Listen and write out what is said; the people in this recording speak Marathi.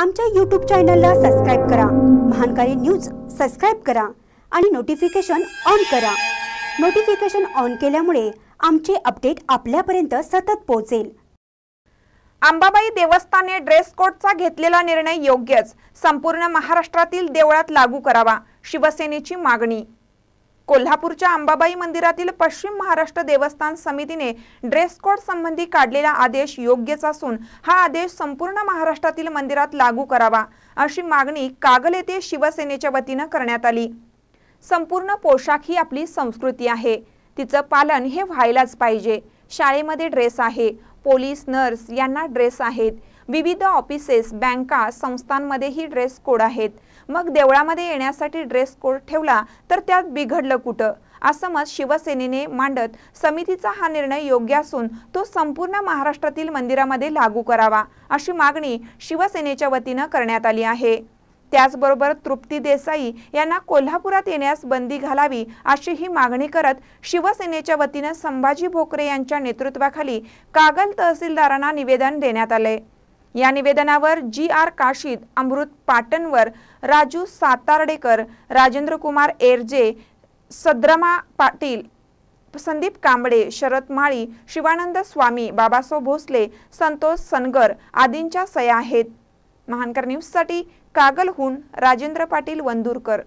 आमच्या यूट्यूब चॅनलला सबस्क्राईब करा महानकारी न्यूज सबस्क्राईब करा आणि नोटिफिकेशन ऑन करा नोटिफिकेशन ऑन केल्यामुळे आमचे अपडेट आपल्यापर्यंत सतत पोहोचेल अंबाबाई देवस्थाने ड्रेस कोडचा घेतलेला निर्णय योग्यच संपूर्ण महाराष्ट्रातील देवळात लागू करावा शिवसेनेची मागणी कोल्हापूरच्या अंबाबाई मंदिरातील पश्चिम महाराष्ट्र देवस्थान समितीने ड्रेस कोड संबंधी काढलेला आदेश योग्यच असून हा आदेश संपूर्ण महाराष्ट्रातील मंदिरात लागू करावा अशी मागणी कागल येथे शिवसेनेच्या वतीनं करण्यात आली संपूर्ण पोशाख ही आपली संस्कृती आहे तिचं पालन हे व्हायलाच पाहिजे शाळेमध्ये ड्रेस आहे पोलीस नर्स यांना ड्रेस आहेत विविध ऑफिसेस बँका संस्थांमध्येही ड्रेस कोड आहेत मग देवळामध्ये येण्यासाठी ड्रेस कोड ठेवला तर त्यात बिघडलं कुठं असं मत शिवसेनेने मांडत समितीचा हा निर्णय योग्य असून तो संपूर्ण महाराष्ट्रातील मंदिरामध्ये लागू करावा अशी मागणी शिवसेनेच्या वतीनं करण्यात आली आहे त्याचबरोबर तृप्ती देसाई यांना कोल्हापुरात येण्यास बंदी घालावी अशी ही मागणी करत शिवसेनेच्या वतीनं संभाजी भोकरे यांच्या नेतृत्वाखाली कागल तहसीलदारांना निवेदन देण्यात आले या निवेदनावर जी आर काशीद अमृत पाटणवर राजू सातार्डेकर राजेंद्र कुमार एरजे सद्रमा पाटील संदीप कांबळे शरद माळी शिवानंद स्वामी बाबासाहेब भोसले संतोष सनगर आदींच्या सया आहेत महानकर न्यूजसाठी कागलहून राजेंद्र पाटील वंदूरकर